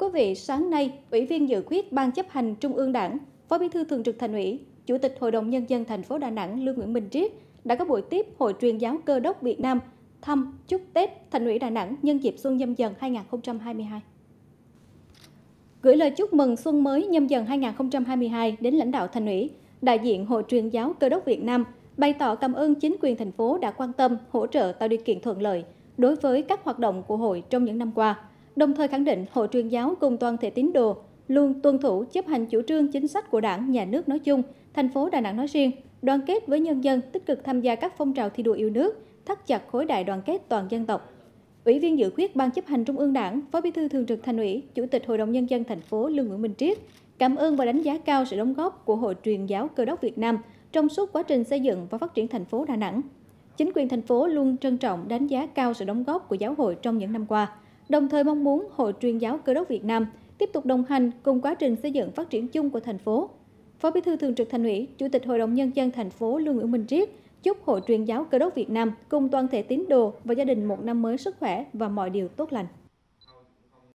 Thưa quý vị, sáng nay, Ủy viên Dự khuyết Ban chấp hành Trung ương Đảng, Phó Bí thư Thường trực Thành ủy, Chủ tịch Hội đồng Nhân dân thành phố Đà Nẵng Lương Nguyễn Minh Triết đã có buổi tiếp Hội truyền giáo cơ đốc Việt Nam thăm chúc Tết Thành ủy Đà Nẵng nhân dịp xuân nhâm dần 2022. Gửi lời chúc mừng xuân mới nhâm dần 2022 đến lãnh đạo Thành ủy, đại diện Hội truyền giáo cơ đốc Việt Nam bày tỏ cảm ơn chính quyền thành phố đã quan tâm, hỗ trợ tạo điều kiện thuận lợi đối với các hoạt động của hội trong những năm qua – đồng thời khẳng định hội truyền giáo cùng toàn thể tín đồ luôn tuân thủ chấp hành chủ trương chính sách của đảng, nhà nước nói chung, thành phố Đà Nẵng nói riêng, đoàn kết với nhân dân, tích cực tham gia các phong trào thi đua yêu nước, thắt chặt khối đại đoàn kết toàn dân tộc. Ủy viên dự khuyết Ban chấp hành Trung ương Đảng, Phó Bí thư Thường trực Thành ủy, Chủ tịch Hội đồng Nhân dân thành phố Lương Nguyễn Minh Triết cảm ơn và đánh giá cao sự đóng góp của Hội truyền giáo Cơ đốc Việt Nam trong suốt quá trình xây dựng và phát triển thành phố Đà Nẵng. Chính quyền thành phố luôn trân trọng đánh giá cao sự đóng góp của giáo hội trong những năm qua đồng thời mong muốn Hội Truyền giáo Cơ đốc Việt Nam tiếp tục đồng hành cùng quá trình xây dựng phát triển chung của thành phố. Phó Bí thư Thường trực Thành ủy, Chủ tịch Hội đồng Nhân dân thành phố Lương Nguyễn Minh Triết chúc Hội Truyền giáo Cơ đốc Việt Nam cùng toàn thể tín đồ và gia đình một năm mới sức khỏe và mọi điều tốt lành.